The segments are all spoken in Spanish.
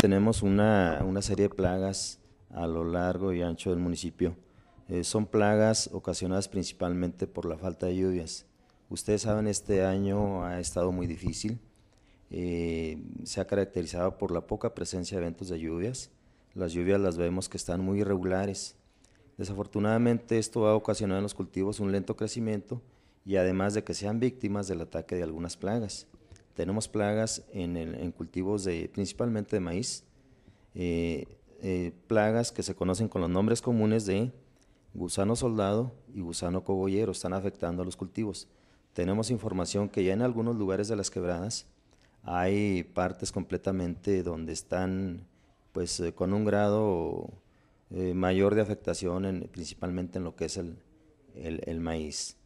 tenemos una, serie de plagas a lo largo y ancho del municipio. Eh, son plagas ocasionadas principalmente por la falta de lluvias. Ustedes saben, este año ha estado muy difícil. Eh, se ha caracterizado por la poca presencia de eventos de lluvias. Las lluvias las vemos que están muy irregulares. Desafortunadamente esto ha ocasionado en los cultivos un lento crecimiento y además de que sean víctimas del ataque de algunas plagas tenemos plagas en, cultivos de, principalmente de maíz, eh, eh, plagas que se conocen con los nombres comunes de gusano soldado y gusano cogollero, están afectando a los cultivos. Tenemos información que ya en algunos lugares de las quebradas hay partes completamente donde están pues eh, con un grado mayor de afectación principalmente en lo que es el, maíz.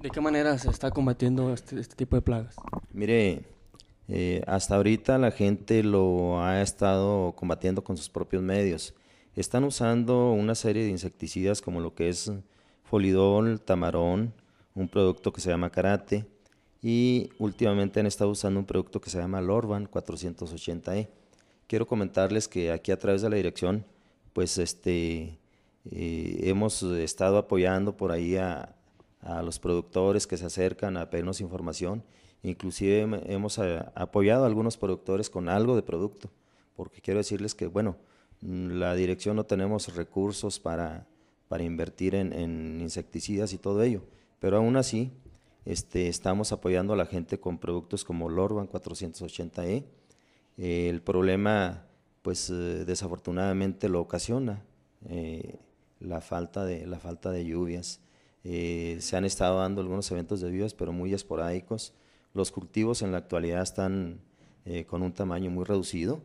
¿De qué manera se está combatiendo este, este tipo de plagas? Mire, eh, hasta ahorita la gente lo ha estado combatiendo con sus propios medios. Están usando una serie de insecticidas como lo que es folidol, tamarón, un producto que se llama karate y últimamente han estado usando un producto que se llama Lorvan 480E. Quiero comentarles que aquí a través de la dirección, pues este, eh, hemos estado apoyando por ahí a, a los productores que se acercan a pedirnos información. Inclusive hemos eh, apoyado a algunos productores con algo de producto, porque quiero decirles que, bueno, mm, la dirección no tenemos recursos para, para invertir en, insecticidas y todo ello, pero aún así este, estamos apoyando a la gente con productos como Lorban 480E. el problema, pues eh, desafortunadamente lo ocasiona eh, la, falta de, la falta de lluvias eh, se han estado dando algunos eventos de vidas pero muy esporádicos. Los cultivos en la actualidad están eh, con un tamaño muy reducido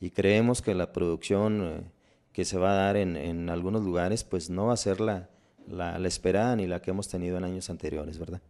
y creemos que la producción eh, que se va a dar en, algunos lugares pues no va a ser la, la, la esperada ni la que hemos tenido en años anteriores, ¿verdad?